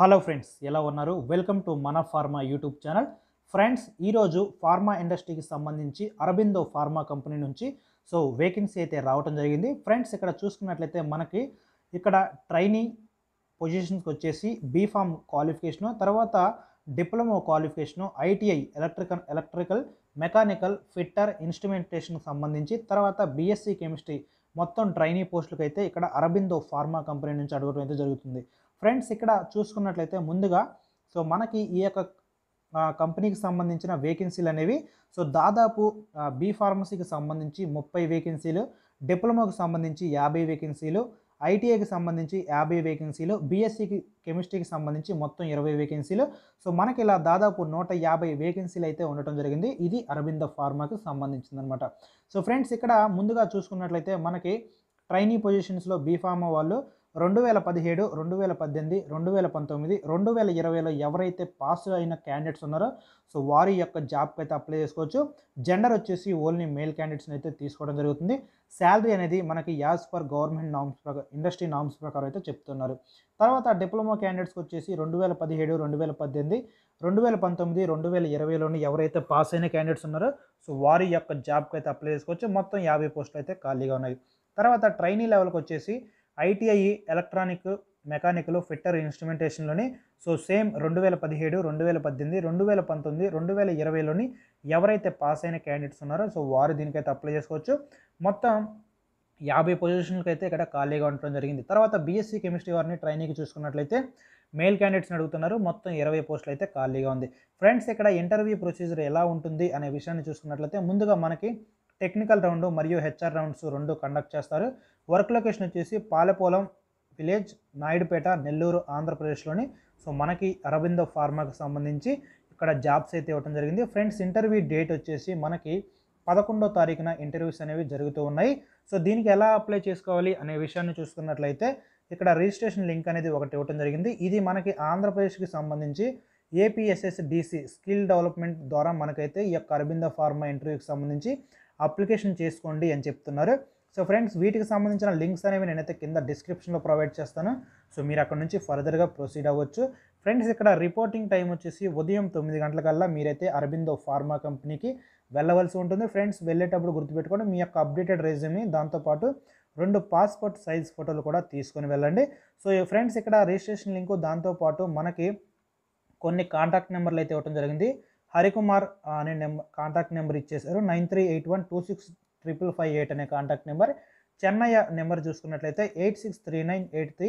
hello friends ఎలా ఉన్నారు welcome to మన ఫార్మా యూట్యూబ్ ఛానల్ ఫ్రెండ్స్ ఈరోజు ఫార్మా ఇండస్ట్రీకి సంబంధించి అరబిందో ఫార్మా కంపెనీ నుంచి సో వేకెన్సీ అయితే రావడం జరిగింది ఫ్రెండ్స్ ఇక్కడ చూసుకున్నట్లయితే మనకి ఇక్కడ ట్రైనింగ్ పొజిషన్స్కి వచ్చేసి బీఫామ్ క్వాలిఫికేషను తర్వాత diploma qualification ITI electrical electrical mechanical fitter ఇన్స్ట్రుమెంటేషన్కి సంబంధించి తర్వాత బీఎస్సీ కెమిస్ట్రీ మొత్తం ట్రైనీ పోస్టులకు అయితే ఇక్కడ అరబిందో ఫార్మా కంపెనీ నుంచి అడగడం అయితే జరుగుతుంది ఫ్రెండ్స్ ఇక్కడ చూసుకున్నట్లయితే ముందుగా సో మనకి ఈ యొక్క కంపెనీకి సంబంధించిన వేకెన్సీలు అనేవి సో దాదాపు బీ ఫార్మసీకి సంబంధించి ముప్పై వేకెన్సీలు డిప్లొమాకి సంబంధించి యాభై వేకెన్సీలు ఐటీఐకి సంబంధించి యాభై వేకెన్సీలు బీఎస్సీకి కెమిస్ట్రీకి సంబంధించి మొత్తం ఇరవై వేకెన్సీలు సో మనకి ఇలా దాదాపు నూట యాభై వేకెన్సీలు అయితే ఉండటం జరిగింది ఇది అరవింద ఫార్మాకి సంబంధించిందనమాట సో ఫ్రెండ్స్ ఇక్కడ ముందుగా చూసుకున్నట్లయితే మనకి ట్రైనీ పొజిషన్స్లో బీఫార్మా వాళ్ళు రెండు వేల పదిహేడు రెండు వేల పద్దెనిమిది రెండు వేల పంతొమ్మిది రెండు వేల ఇరవైలో ఎవరైతే పాస్ అయిన క్యాండిడేట్స్ ఉన్నారో సో వారి యొక్క జాబ్కి అయితే అప్లై చేసుకోవచ్చు జెండర్ వచ్చేసి ఓన్లీ మేల్ క్యాండిడేట్స్ని అయితే తీసుకోవడం జరుగుతుంది శాలరీ అనేది మనకి యాజ్ పర్ గవర్నమెంట్ నామ్స్ ప్రకారం ఇండస్ట్రీ నామ్స్ ప్రకారం అయితే చెప్తున్నారు తర్వాత డిప్లొమా క్యాండిడేట్స్కి వచ్చేసి రెండు వేల పదిహేడు రెండు వేల పద్దెనిమిది రెండు వేల పంతొమ్మిది రెండు వేల ఇరవైలోని ఎవరైతే పాస్ అయిన క్యాండిడేట్స్ ఉన్నారో సో వారి యొక్క జాబ్కి అయితే అప్లై చేసుకోవచ్చు మొత్తం యాభై పోస్టులు అయితే ఖాళీగా ఉన్నాయి తర్వాత ట్రైనీ లెవెల్కి వచ్చేసి ఐటీఐ ఎలక్ట్రానిక్ మెకానికల్ ఫిట్టర్ ఇన్స్ట్రుమెంటేషన్లోని సో సేమ్ రెండు వేల పదిహేడు రెండు వేల పద్దెనిమిది రెండు వేల పంతొమ్మిది రెండు వేల ఇరవైలోని ఎవరైతే పాస్ అయిన క్యాండిడేట్స్ ఉన్నారో సో వారు దీనికైతే అప్లై చేసుకోవచ్చు మొత్తం యాభై పొజిషన్లకి అయితే ఇక్కడ ఖాళీగా ఉండడం జరిగింది తర్వాత బీఎస్సీ కెమిస్ట్రీ వారిని ట్రైనింగ్కి చూసుకున్నట్లయితే మెయిల్ క్యాండిడేట్స్ని అడుగుతున్నారు మొత్తం ఇరవై పోస్టులు అయితే ఖాళీగా ఉంది ఫ్రెండ్స్ ఇక్కడ ఇంటర్వ్యూ ప్రొసీజర్ ఎలా ఉంటుంది అనే విషయాన్ని చూసుకున్నట్లయితే ముందుగా మనకి టెక్నికల్ రౌండ్ మరియు హెచ్ఆర్ రౌండ్స్ రెండు కండక్ట్ చేస్తారు వర్క్ లొకేషన్ వచ్చేసి పాలపోలం విలేజ్ నాయుడుపేట నెల్లూరు ఆంధ్రప్రదేశ్లోని సో మనకి అరవిందో ఫార్మాకి సంబంధించి ఇక్కడ జాబ్స్ అయితే ఇవ్వడం జరిగింది ఫ్రెండ్స్ ఇంటర్వ్యూ డేట్ వచ్చేసి మనకి పదకొండో తారీఖున ఇంటర్వ్యూస్ అనేవి జరుగుతూ ఉన్నాయి సో దీనికి ఎలా అప్లై చేసుకోవాలి అనే విషయాన్ని చూసుకున్నట్లయితే ఇక్కడ రిజిస్ట్రేషన్ లింక్ అనేది ఒకటి ఇవ్వడం జరిగింది ఇది మనకి ఆంధ్రప్రదేశ్కి సంబంధించి ఏపీఎస్ఎస్డిసి స్కిల్ డెవలప్మెంట్ ద్వారా మనకైతే ఈ యొక్క అరబిందో ఫార్మా ఇంటర్వ్యూకి సంబంధించి అప్లికేషన్ చేసుకోండి అని చెప్తున్నారు సో ఫ్రెండ్స్ వీటికి సంబంధించిన లింక్స్ అనేవి నేనైతే కింద డిస్క్రిప్షన్లో ప్రొవైడ్ చేస్తాను సో మీరు అక్కడ నుంచి ఫర్దర్గా ప్రొసీడ్ అవ్వచ్చు ఫ్రెండ్స్ ఇక్కడ రిపోర్టింగ్ టైం వచ్చేసి ఉదయం తొమ్మిది గంటల కల్లా మీరైతే అరబిందో ఫార్మా కంపెనీకి వెళ్ళవలసి ఉంటుంది ఫ్రెండ్స్ వెళ్ళేటప్పుడు గుర్తుపెట్టుకోండి మీ యొక్క అప్డేటెడ్ రెజ్యూమ్ని దాంతోపాటు రెండు పాస్పోర్ట్ సైజ్ ఫోటోలు కూడా తీసుకొని వెళ్ళండి సో ఫ్రెండ్స్ ఇక్కడ రిజిస్ట్రేషన్ లింకు దాంతోపాటు మనకి కొన్ని కాంటాక్ట్ నెంబర్లు అయితే ఇవ్వడం జరిగింది హరికుమార్ అనే నెంబర్ కాంటాక్ట్ నెంబర్ ఇచ్చేశారు nine three eight one two six triple five eight అనే కాంటాక్ట్ నెంబర్ చెన్నయ్య నెంబర్ చూసుకున్నట్లయితే eight six three nine eight three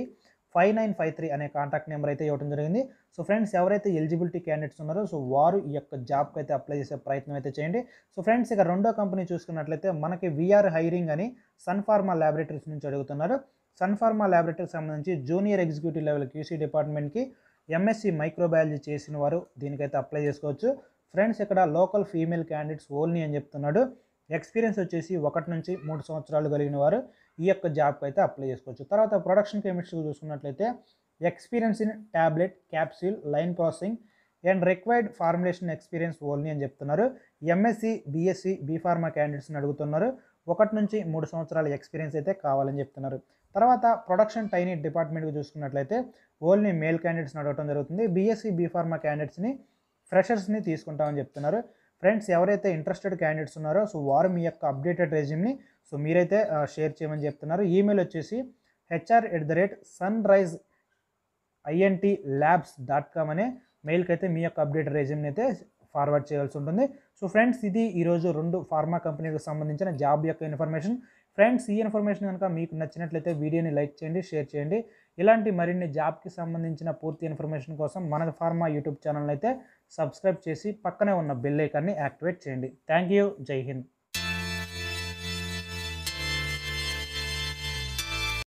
five nine five three అనే కాంటాక్ట్ నెంబర్ అయితే ఇవ్వడం జరిగింది సో ఫ్రెండ్స్ ఎవరైతే ఎలిజిబిలిటీ క్యాండిడేట్స్ ఉన్నారో so వారు ఈ యొక్క జాబ్కి అయితే అప్లై చేసే ప్రయత్నం అయితే చేయండి సో ఫ్రెండ్స్ ఇక రెండో కంపెనీ చూసుకున్నట్లయితే మనకి విఆర్ హైరింగ్ అని సన్ ఫార్మా ల్యాబొరేటరీస్ నుంచి అడుగుతున్నారు సన్ఫార్మా ల్యాబొరేటరీకి సంబంధించి జూనియర్ ఎగ్జిక్యూటివ్ లెవెల్ క్యూసీ డిపార్ట్మెంట్కి ఎంఎస్సి మైక్రోబయాలజీ చేసిన వారు దీనికైతే అప్లై చేసుకోవచ్చు ఫ్రెండ్స్ ఇక్కడ లోకల్ ఫీమేల్ క్యాండిడేట్స్ ఓన్లీ అని చెప్తున్నాడు ఎక్స్పీరియన్స్ వచ్చేసి ఒకటి నుంచి మూడు సంవత్సరాలు కలిగిన వారు ఈ యొక్క జాబ్కి అయితే అప్లై చేసుకోవచ్చు తర్వాత ప్రొడక్షన్ కెమిస్ట్రీ చూసుకున్నట్లయితే experience in tablet capsule line processing and required formulation experience only అని చెప్తున్నారు ఎంఎస్సి బీఎస్సీ బీఫార్మా క్యాండిడేట్స్ని అడుగుతున్నారు ఒకటి నుంచి మూడు సంవత్సరాల ఎక్స్పీరియన్స్ అయితే కావాలని చెప్తున్నారు తర్వాత ప్రొడక్షన్ టైనీ డిపార్ట్మెంట్కి చూసుకున్నట్లయితే ఓన్లీ మేల్ క్యాండిడేట్స్ని అడగటం జరుగుతుంది బీఎస్సీ బీఫార్మా క్యాండిడేట్స్ని ఫ్రెషర్స్ని తీసుకుంటామని చెప్తున్నారు ఫ్రెండ్స్ ఎవరైతే ఇంట్రెస్టెడ్ క్యాండిడేట్స్ ఉన్నారో సో వారు మీ యొక్క అప్డేటెడ్ రెజ్యూమ్ని సో మీరైతే షేర్ చేయమని చెప్తున్నారు ఈమెయిల్ వచ్చేసి HR at the rate sunrise INT labs dot com అనే మెయిల్కి అయితే మీ యొక్క అప్డేటెడ్ రెజ్యూమ్ని అయితే ఫార్వర్డ్ చేయాల్సి ఉంటుంది సో ఫ్రెండ్స్ ఇది ఈరోజు రెండు ఫార్మా కంపెనీలకు సంబంధించిన జాబ్ యొక్క ఇన్ఫర్మేషన్ ఫ్రెండ్స్ ఈ ఇన్ఫర్మేషన్ కనుక మీకు నచ్చినట్లయితే వీడియోని లైక్ చేయండి షేర్ చేయండి ఇలాంటి మరిన్ని జాబ్కి సంబంధించిన పూర్తి ఇన్ఫర్మేషన్ కోసం మన ఫార్మా యూట్యూబ్ ఛానల్ అయితే సబ్స్క్రైబ్ చేసి పక్కనే ఉన్న బెల్ ఐకాన్ని యాక్టివేట్ చేయండి థ్యాంక్ యూ జై హింద్